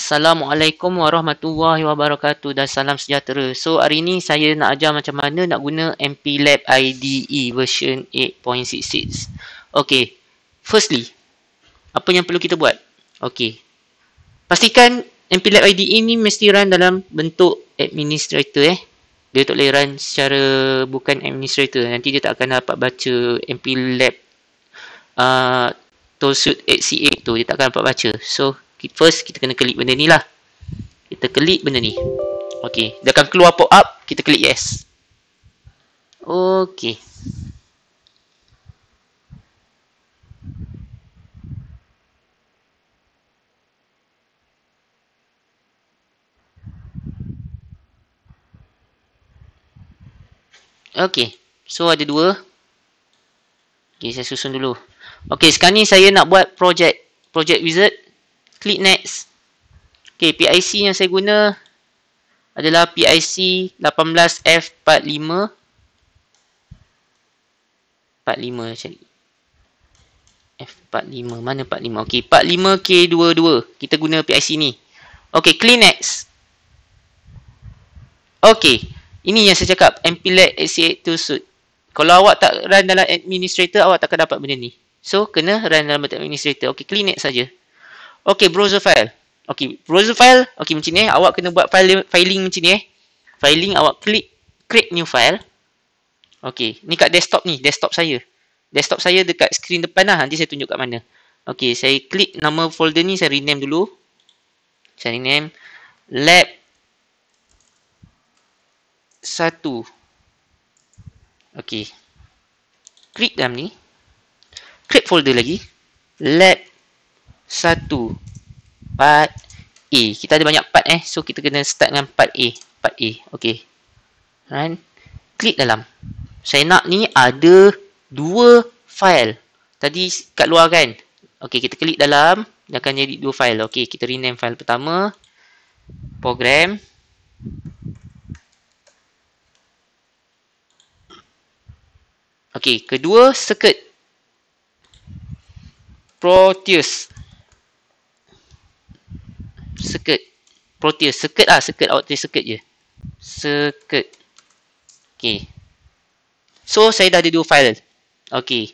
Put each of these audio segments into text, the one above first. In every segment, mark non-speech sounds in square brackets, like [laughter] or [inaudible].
Assalamualaikum warahmatullahi wabarakatuh dan salam sejahtera. So hari ni saya nak ajar macam mana nak guna MPLAB IDE version 8.66. Okay, firstly, apa yang perlu kita buat? Okay, pastikan MPLAB IDE ni mesti run dalam bentuk administrator eh. Dia tak boleh run secara bukan administrator. Nanti dia tak akan dapat baca MPLAB uh, Toolsuit 8.68 tu. Dia tak akan dapat baca. So, First, kita kena klik benda ni lah. Kita klik benda ni. Okay. Dia akan keluar pop up. Kita klik yes. Okay. Okay. So, ada dua. Okay, saya susun dulu. Okay, sekarang ni saya nak buat project. Project wizard. Klik next. Okay, PIC yang saya guna adalah PIC 18F45. 45 cari. F45. Mana 45? Okay, 45K22. Kita guna PIC ni. OK klik next. Okay. Ini yang saya cakap. MPLAT SA2 suit. Kalau awak tak run dalam administrator, awak takkan dapat benda ni. So, kena run dalam administrator. OK klik next saja. Okey, browser file. Okey, browser file. Okey, macam ni. Eh. Awak kena buat file, filing macam ni. Eh. Filing, awak klik create new file. Okey, ni kat desktop ni. Desktop saya. Desktop saya dekat screen depan lah. Nanti saya tunjuk kat mana. Okey, saya klik nama folder ni. Saya rename dulu. Saya rename. Lab. Satu. Okey. Klik dalam ni. Create folder lagi. Lab satu part A. Kita ada banyak part eh. So kita kena start dengan part A. Part A. Okay. Run. Klik dalam. Saya nak ni ada dua file. Tadi kat luar kan. Okay kita klik dalam. Dia akan jadi dua file. Okay kita rename file pertama. Program. Okay kedua circuit. Proteus skirt protease lah ah out outer skirt je skirt okay so saya dah ada dua file okay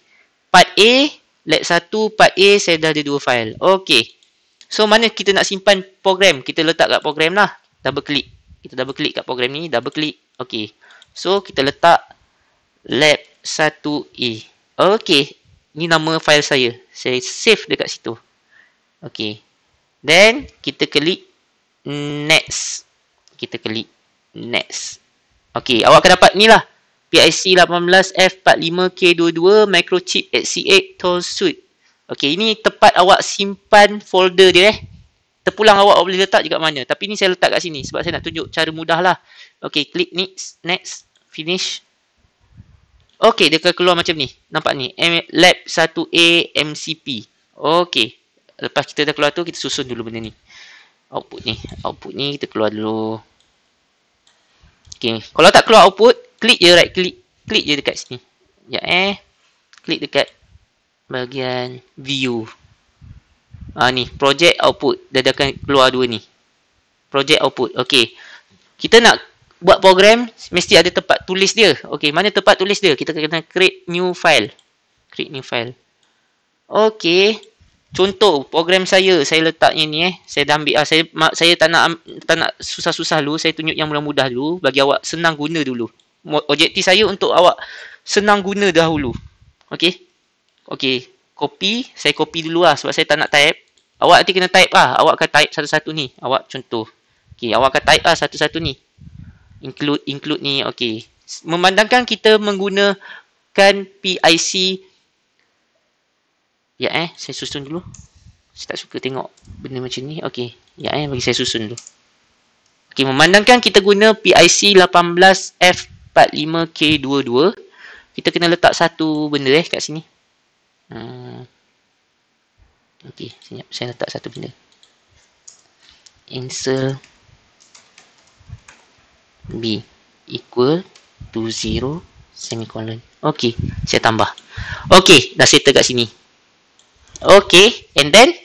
part A lab 1 part A saya dah ada dua file okay so mana kita nak simpan program kita letak kat program lah double click kita double click kat program ni double click okay so kita letak lab 1A okay ni nama file saya saya save dekat situ okay Then kita klik next. Kita klik next. Okey, awak akan dapat ni lah. PIC 18F45K22 microchip XE8 tool suite. Okey, ini tepat awak simpan folder dia eh. Terpulang awak, awak boleh letak juga mana. Tapi ni saya letak kat sini sebab saya nak tunjuk cara mudah lah. Okey, klik next, next, finish. Okey, dia akan keluar macam ni. Nampak ni, Lab 1A MCP. Okey lepas kita dah keluar tu kita susun dulu benda ni output ni output ni kita keluar dulu okey kalau tak keluar output klik je right klik klik je dekat sini ya eh klik dekat bahagian view ah ni project output dia dah akan keluar dua ni project output okey kita nak buat program mesti ada tempat tulis dia okey mana tempat tulis dia kita kena create new file create new file okey contoh program saya saya letaknya ni eh saya dah ambil ah, saya saya tak nak tak nak susah-susah dulu saya tunjuk yang mudah-mudah dulu bagi awak senang guna dulu objektif saya untuk awak senang guna dahulu okey okey copy saya copy dulu lah sebab saya tak nak type awak nanti kena type lah awak akan type satu-satu ni awak contoh okey awak akan type lah satu-satu ni include include ni okey memandangkan kita menggunakan PIC Ya eh, saya susun dulu. Saya tak suka tengok benda macam ni. Okey, ya eh, bagi saya susun dulu. Okey, memandangkan kita guna PIC 18F45K22, kita kena letak satu benda eh kat sini. Hmm. Okey, saya, saya letak satu benda. Insert B equal to 0 semicolon. Okey, saya tambah. Okey, dah settle kat sini. Okay, and then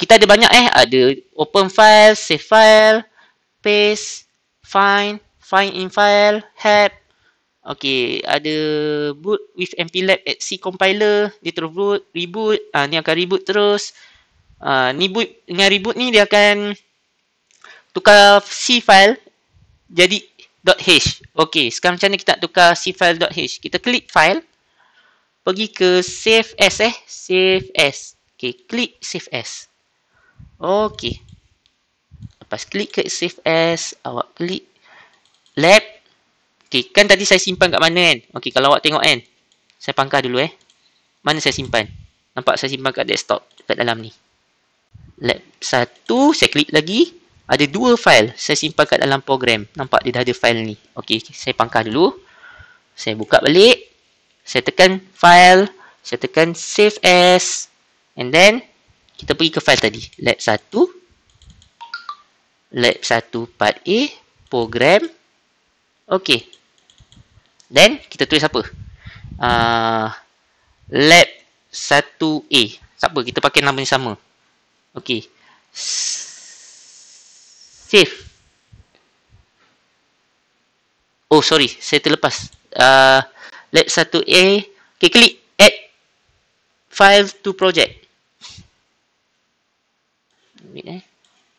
kita ada banyak eh, ada open file, save file, paste, find, find in file, help. Okay, ada boot with MPLAB at C compiler, dia terus boot, reboot, ah, ni akan reboot terus. Ah, ni boot, dengan reboot ni dia akan tukar C file jadi .h. Okay, sekarang macam mana kita tukar C file .h? Kita klik file pergi ke save as eh save as okay klik save as okay, lepas klik ke save as awak klik lab okay kan tadi saya simpan kat mana kan okey kalau awak tengok kan saya pangkah dulu eh mana saya simpan nampak saya simpan kat desktop kat dalam ni lab 1 saya klik lagi ada dua file saya simpan kat dalam program nampak dia dah ada file ni okey saya pangkah dulu saya buka balik saya tekan file. Saya tekan save as. And then, kita pergi ke file tadi. Lab 1. Lab 1 part A. Program. Okay. Then, kita tulis apa? Uh, lab 1A. Tak apa, kita pakai nama yang sama. Okay. Save. Oh, sorry. Saya terlepas. Uh, lab 1A okay, klik add file to project Wait, eh.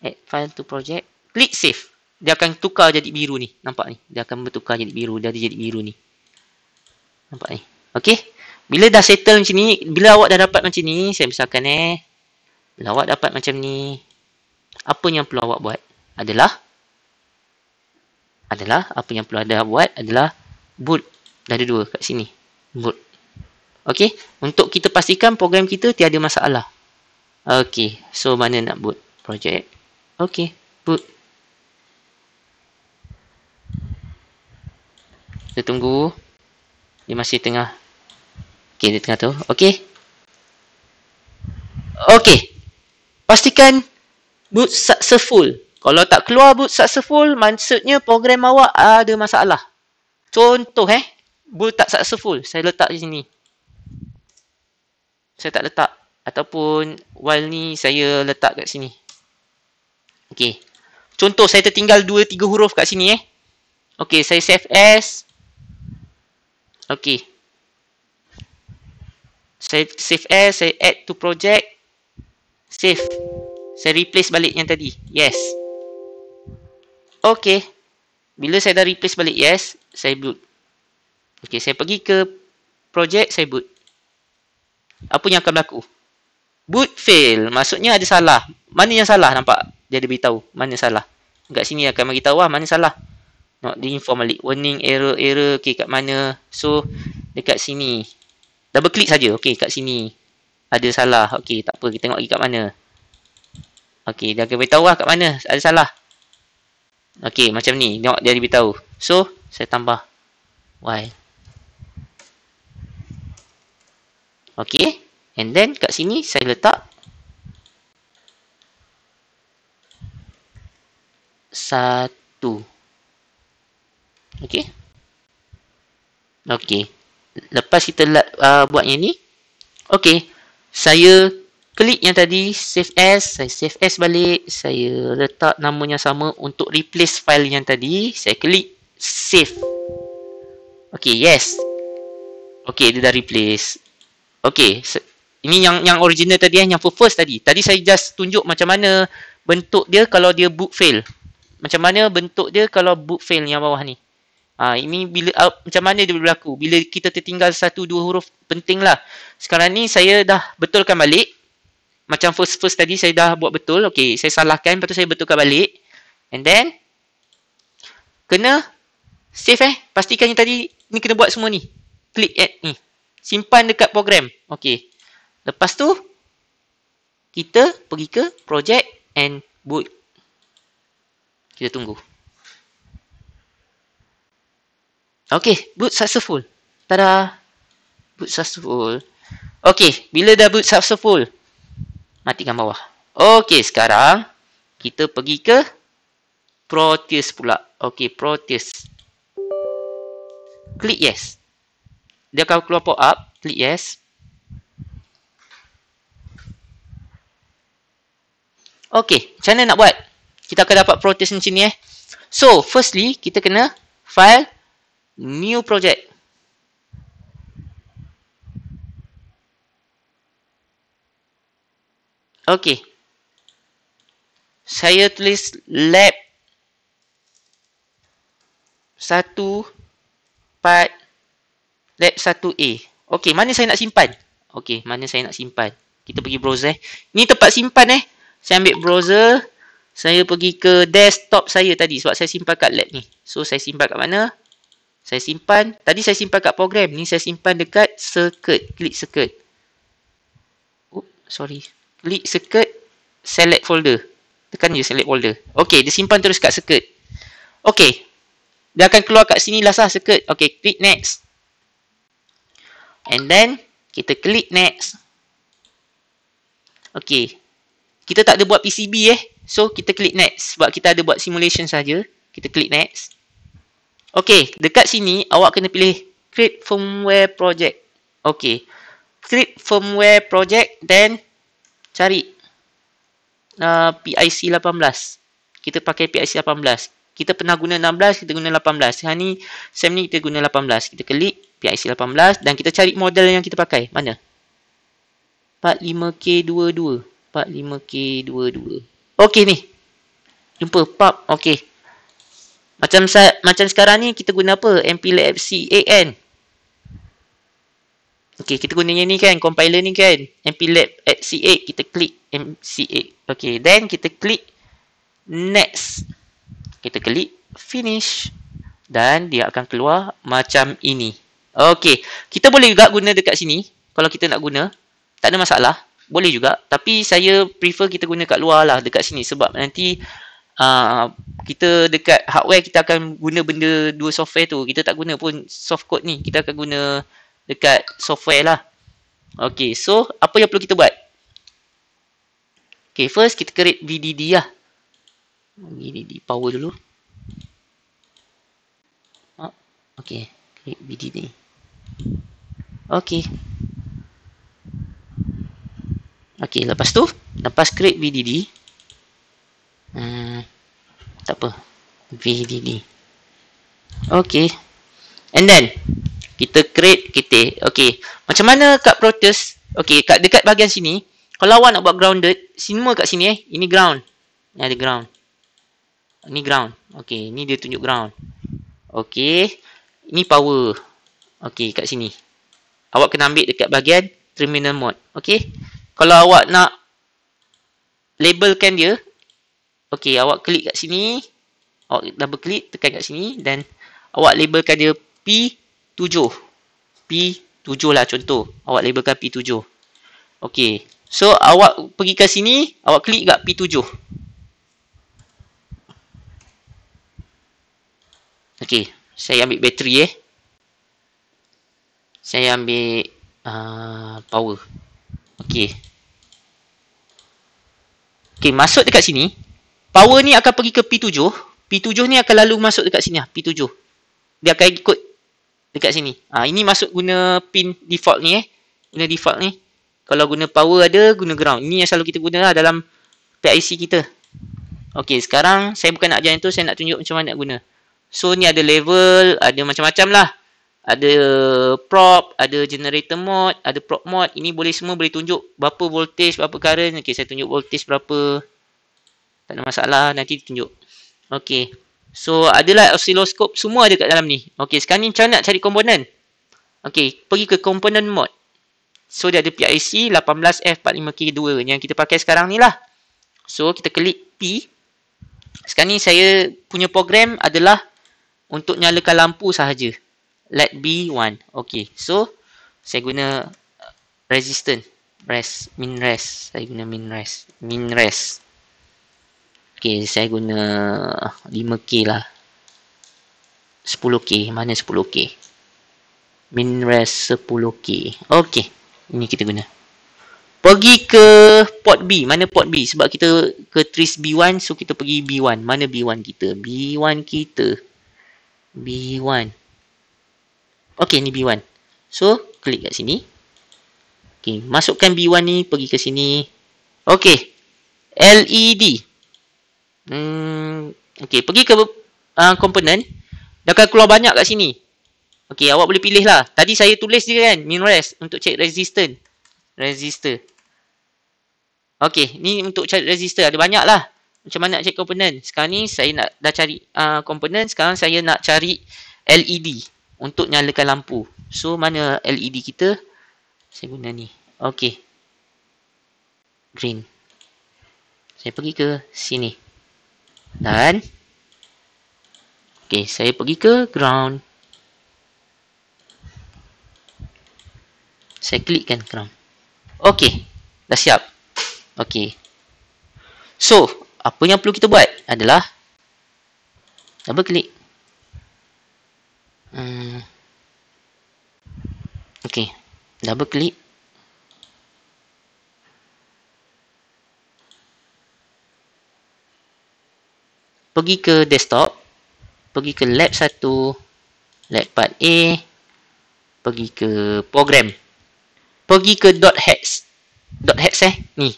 add file to project klik save dia akan tukar jadi biru ni nampak ni dia akan bertukar jadi biru jadi jadi biru ni nampak ni Okay, bila dah settle macam ni bila awak dah dapat macam ni saya misalkan eh bila awak dapat macam ni apa yang perlu awak buat adalah adalah apa yang perlu ada buat adalah boot Dah ada dua kat sini. Vote. Okay, Untuk kita pastikan program kita tiada masalah. Okay, So, mana nak boot project? Okay, Boot. Kita tunggu. Dia masih tengah. Okey, dia tengah tu. Okay. Okay, Pastikan boot successful. Kalau tak keluar boot successful, maksudnya program awak ada masalah. Contoh eh. Bull tak saksa Saya letak di sini Saya tak letak Ataupun while ni saya letak kat sini Okay Contoh saya tertinggal 2-3 huruf kat sini eh Okay saya save as Okay Saya save as Saya add to project Save Saya replace balik yang tadi Yes Okay Bila saya dah replace balik yes Saya build Okey, saya pergi ke projek saya boot. Apa yang akan berlaku? Boot fail. Maksudnya ada salah. Mana yang salah nampak? Dia ada beritahu. Mana salah? Dekat sini akan beritahu lah mana salah. Nak the inform balik. Warning, error, error. Okey, kat mana? So, dekat sini. Double click saja. Okey, kat sini. Ada salah. Okey, tak apa. Kita tengok lagi kat mana. Okey, dia akan beritahu lah kat mana. Ada salah. Okey, macam ni. Tengok dia ada beritahu. So, saya tambah. While. Okey. And then kat sini saya letak satu. Okey. Okey. Lepas kita uh, buat yang ni. Okey. Saya klik yang tadi save as, saya save as balik, saya letak nama yang sama untuk replace file yang tadi, saya klik save. Okey, yes. Okey, dia dah replace. Okey, se- ini yang yang original tadi eh, yang first tadi. Tadi saya just tunjuk macam mana bentuk dia kalau dia book fail. Macam mana bentuk dia kalau book fail yang bawah ni. Ha, ini bila uh, macam mana dia berlaku? Bila kita tertinggal satu dua huruf penting lah. Sekarang ni saya dah betulkan balik. Macam first first tadi saya dah buat betul. Okey, saya salahkan lepas tu saya betulkan balik. And then kena save eh. Pastikan yang tadi ni kena buat semua ni. Click add ni simpan dekat program. Okey. Lepas tu kita pergi ke project and boot. Kita tunggu. Okey, boot successful. Tada. Boot successful. Okey, bila dah boot successful. Matikan bawah. Okey, sekarang kita pergi ke Proteus pula. Okey, Proteus. Klik yes. Dia akan keluar pop up. Klik yes. Okay. Macam mana nak buat? Kita akan dapat protest macam ni eh. So, firstly, kita kena file new project. Okay. Saya tulis lab 1 part lab 1A. Okey, mana saya nak simpan? Okey, mana saya nak simpan? Kita pergi browser eh. Ni tempat simpan eh. Saya ambil browser. Saya pergi ke desktop saya tadi sebab saya simpan kat lab ni. So, saya simpan kat mana? Saya simpan. Tadi saya simpan kat program. Ni saya simpan dekat circuit. Klik circuit. Oh, sorry. Klik circuit. Select folder. Tekan je select folder. Okey, dia simpan terus kat circuit. Okey. Dia akan keluar kat sini lah sah circuit. Okey, klik next. And then, kita klik next. Okay. Kita tak ada buat PCB eh. So, kita klik next. Sebab kita ada buat simulation saja. Kita klik next. Okay. Dekat sini, awak kena pilih create firmware project. Okay. Create firmware project. Then, cari uh, PIC18. Kita pakai PIC18. Kita pernah guna 16, kita guna 18. Yang ha, ni, SAM ni kita guna 18. Kita klik. PIC18 dan kita cari model yang kita pakai. Mana? 45K22. 45K22. Okey ni. Jumpa pub. Okey. Macam macam sekarang ni kita guna apa? MPLFC AN. Okey, kita gunanya ni kan, compiler ni kan. MPLAB at C8, kita klik MC8. Okey, then kita klik next. Kita klik finish. Dan dia akan keluar macam ini. Okey, kita boleh juga guna dekat sini kalau kita nak guna. Tak ada masalah. Boleh juga. Tapi saya prefer kita guna kat luar lah dekat sini sebab nanti uh, kita dekat hardware kita akan guna benda dua software tu. Kita tak guna pun soft code ni. Kita akan guna dekat software lah. Okey, so apa yang perlu kita buat? Okey, first kita create VDD lah. VDD power dulu. Ah, okey, create VDD. Okey. Okey, lepas tu, lepas create VDD. Hmm, tak apa. VDD. Okey. And then, kita create, kita, okey. Macam mana kat Proteus, okey, kat dekat bahagian sini, kalau awak nak buat grounded, cinema kat sini eh. Ini ground. Ini ada ground. Ini ground. Okey, Ini dia tunjuk ground. Okey. Ini power. Okey, kat sini. Awak kena ambil dekat bahagian terminal mode. Okey. Kalau awak nak labelkan dia, okey, awak klik kat sini. Awak double klik, tekan kat sini dan awak labelkan dia P7. P7 lah contoh. Awak labelkan P7. Okey. So, awak pergi kat sini, awak klik kat P7. Okey, saya ambil bateri eh saya ambil uh, power. Okey. Okey, masuk dekat sini. Power ni akan pergi ke P7. P7 ni akan lalu masuk dekat sini lah, P7. Dia akan ikut dekat sini. Ha, ini masuk guna pin default ni eh. Guna default ni. Kalau guna power ada, guna ground. Ini yang selalu kita guna lah dalam PIC kita. Okey, sekarang saya bukan nak ajar yang tu. Saya nak tunjuk macam mana nak guna. So, ni ada level, ada macam-macam lah ada prop, ada generator mode, ada prop mode. Ini boleh semua boleh tunjuk berapa voltage, berapa current. Okey, saya tunjuk voltage berapa. Tak ada masalah, nanti tunjuk. Okey. So, adalah oscilloskop semua ada kat dalam ni. Okey, sekarang ni macam nak cari komponen? Okey, pergi ke komponen mode. So, dia ada PIC 18F45K2 yang kita pakai sekarang ni lah. So, kita klik P. Sekarang ni saya punya program adalah untuk nyalakan lampu sahaja let B 1. Okay. So, saya guna uh, resistance. res, Min rest. Saya guna min rest. Min rest. Okay. Saya guna 5K lah. 10K. Mana 10K? Min rest 10K. Okay. Ini kita guna. Pergi ke port B. Mana port B? Sebab kita ke trace B1. So, kita pergi B1. Mana B1 kita? B1 kita. B1. B1. Okey, ni B1. So, klik kat sini. Okey, masukkan B1 ni pergi ke sini. Okey. LED. Hmm, okey, pergi ke uh, ah, component. Dah akan keluar banyak kat sini. Okey, awak boleh pilih lah. Tadi saya tulis je kan, min res untuk check resistor. Resistor. Okey, ni untuk cari resistor. Ada banyak lah. Macam mana nak check component. Sekarang ni saya nak dah cari uh, ah, component. Sekarang saya nak cari LED untuk nyalakan lampu. So mana LED kita? Saya guna ni. Okey. Green. Saya pergi ke sini. Dan Okey, saya pergi ke ground. Saya klikkan ground. Okey, dah siap. Okey. So, apa yang perlu kita buat adalah double click. Hmm. Okey, double click. Pergi ke desktop, pergi ke lab 1, lab part A, pergi ke program. Pergi ke .hex. .hex eh? Ni,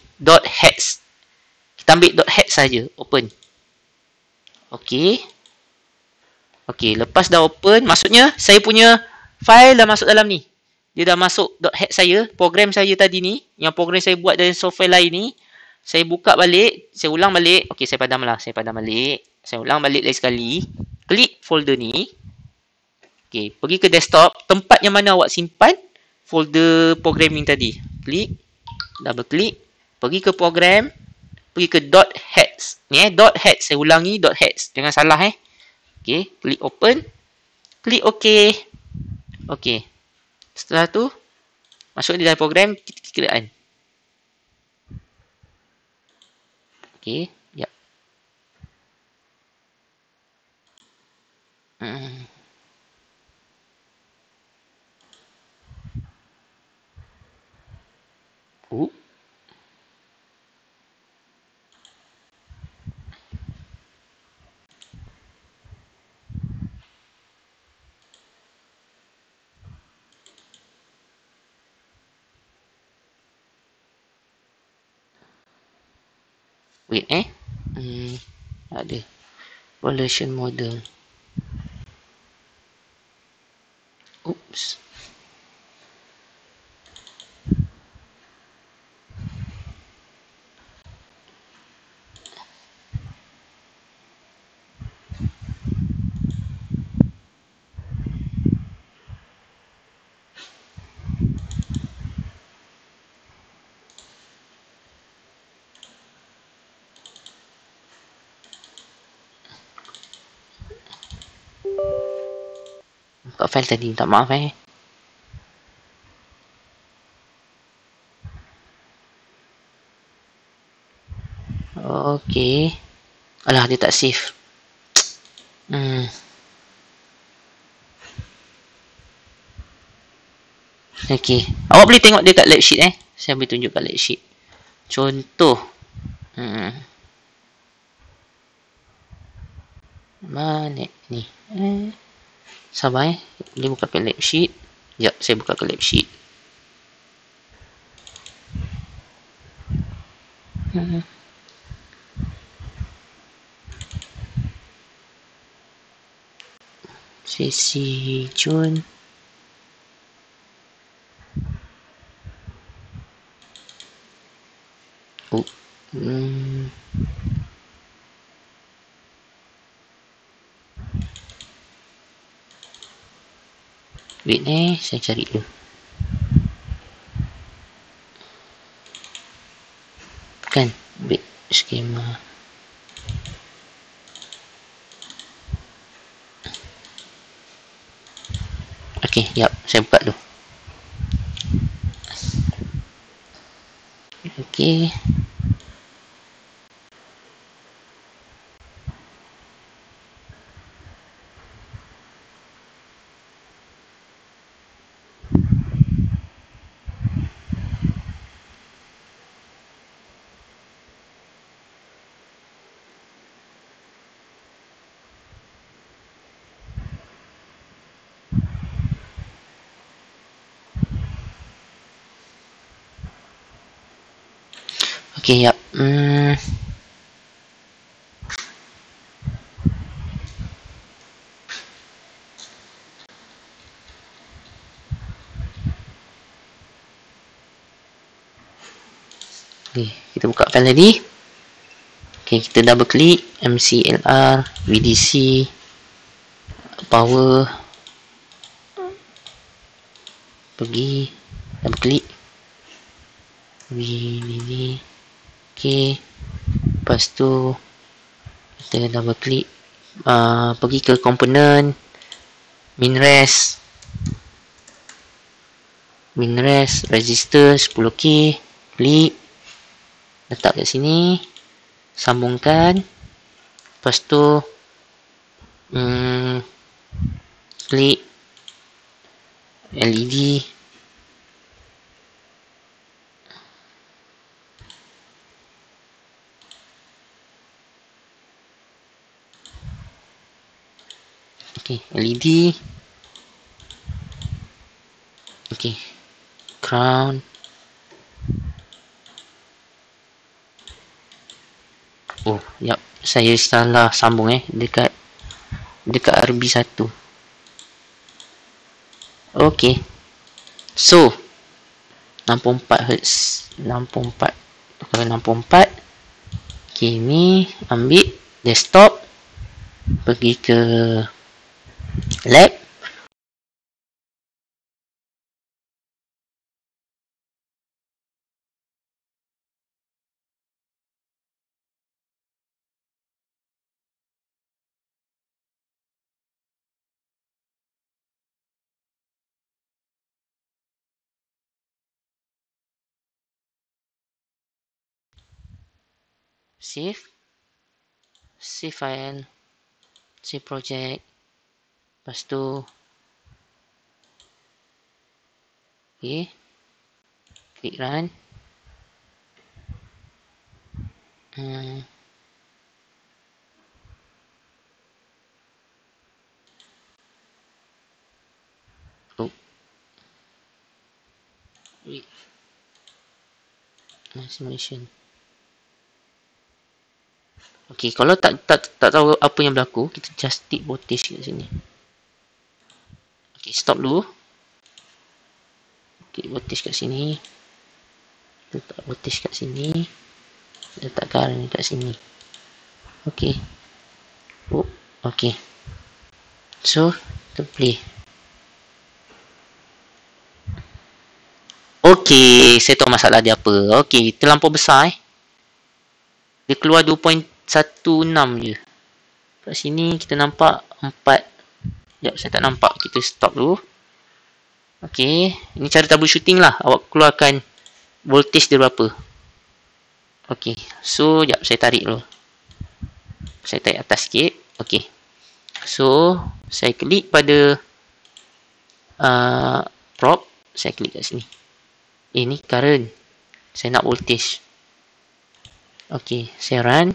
.hex. Kita ambil .hex saja, open. Okey. Okey, lepas dah open, maksudnya saya punya file dah masuk dalam ni. Dia dah masuk .head saya, program saya tadi ni, yang program saya buat dari software lain ni. Saya buka balik, saya ulang balik. Okey, saya padam lah, Saya padam balik. Saya ulang balik lagi sekali. Klik folder ni. Okey, pergi ke desktop, tempat yang mana awak simpan folder programming tadi. Klik, double klik, pergi ke program, pergi ke .heads. Ni eh .heads, saya ulangi .heads. Jangan salah eh. Okey, klik open. Klik OK. Okey. Setelah tu masuk di dalam program kita kerjakan. Okey, jap. Hmm. Oh. Wait eh. Hmm, ada. Pollution model. Oops. Kak Fel tadi minta maaf eh. Okey. Alah dia tak save. [tsk] Hmm. Okey. Awak boleh tengok dekat lab sheet eh. Saya ambil tunjuk kat lab sheet. Contoh. Hmm. Mana ni? Eh. Sama eh. Ini buka ke lab sheet. Sekejap, saya buka ke lab sheet. Hmm. Sesi Jun. Sesi ni eh, saya cari tu kan bit skema ok jap saya buka tu. ok ok ni kita buka file tadi okey kita double click mclr vdc power pergi double click vdc okey lepas tu kita double click uh, ah, pergi ke component minres minres resistor 10k klik letak kat sini sambungkan lepas tu hmm, klik LED Okay, LED Okay, crown Oh, ya Saya salah sambung eh. Dekat dekat RB1. Okey. So, 64 Hz. 64. Kalau 64. Okey, ni ambil desktop. Pergi ke lab. save, save file, save project. Lepas tu, okay, klik run. Hmm. Wait. Oh. Nice mission. Okey, kalau tak, tak tak tahu apa yang berlaku, kita just tick voltage kat sini. Okey, stop dulu. Okey, botis kat sini. Letak botis kat sini. Letak current kat sini. Okey. Oh, okey. So, kita play. Okey, saya tahu masalah dia apa. Okey, terlampau besar eh. Dia keluar 2. Satu enam je Kat sini kita nampak Empat Sekejap saya tak nampak Kita stop dulu Okey, Ini cara shooting lah Awak keluarkan Voltage dia berapa Okey, So sekejap saya tarik dulu Saya tarik atas sikit Okey, So Saya klik pada uh, Prop Saya klik kat sini Ini eh, current Saya nak voltage Okey, Saya run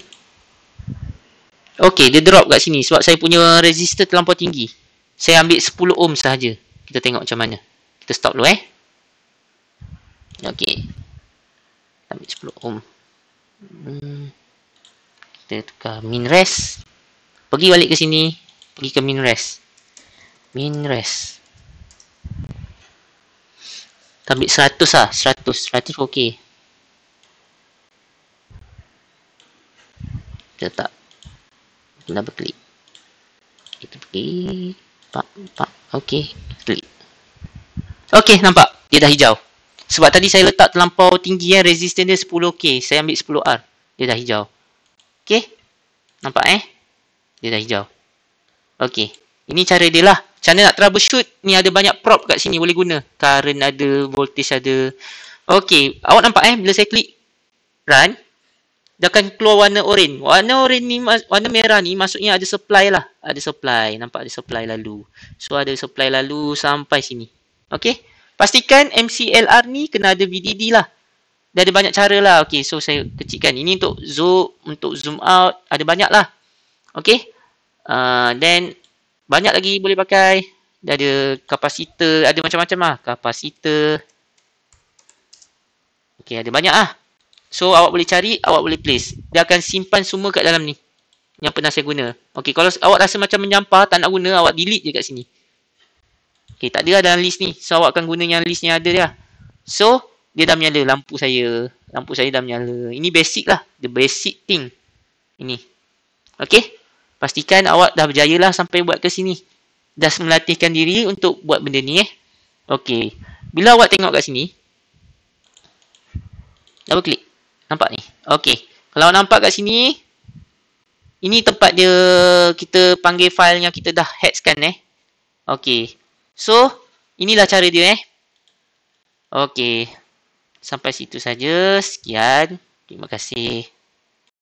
Okey, dia drop kat sini sebab saya punya resistor terlampau tinggi. Saya ambil 10 ohm sahaja. Kita tengok macam mana. Kita stop dulu eh. Okey. Ambil 10 ohm. Hmm. Kita tukar min res. Pergi balik ke sini. Pergi ke min res. Min res. Kita ambil 100 lah. 100. 100 okey. Kita letak double click kita pergi pak pak okey klik okey nampak dia dah hijau sebab tadi saya letak terlampau tinggi kan resisten dia 10k saya ambil 10r dia dah hijau okey nampak eh dia dah hijau okey ini cara dia lah macam mana nak troubleshoot ni ada banyak prop kat sini boleh guna current ada voltage ada okey awak nampak eh bila saya klik run dia akan keluar warna oranye, Warna oranye ni warna merah ni maksudnya ada supply lah. Ada supply, nampak ada supply lalu. So ada supply lalu sampai sini. okay? Pastikan MCLR ni kena ada VDD lah. Dia ada banyak cara lah. okay? so saya kecilkan. Ini untuk zoom, untuk zoom out. Ada banyak lah. okay? Uh, ah, then, banyak lagi boleh pakai. Dia ada kapasitor. Ada macam-macam lah. Kapasitor. okay? ada banyak lah. So awak boleh cari, awak boleh place. Dia akan simpan semua kat dalam ni. Yang pernah saya guna. Okay, kalau awak rasa macam menyampah, tak nak guna, awak delete je kat sini. Okay, tak ada lah dalam list ni. So awak akan guna yang list ni ada dia. Lah. So, dia dah menyala lampu saya. Lampu saya dah menyala. Ini basic lah. The basic thing. Ini. Okay. Pastikan awak dah berjaya lah sampai buat ke sini. Dah melatihkan diri untuk buat benda ni eh. Okay. Bila awak tengok kat sini. Double click. Nampak ni? Okey. Kalau nampak kat sini, ini tempat dia kita panggil file yang kita dah hexkan eh. Okey. So, inilah cara dia eh. Okey. Sampai situ saja. Sekian. Terima kasih.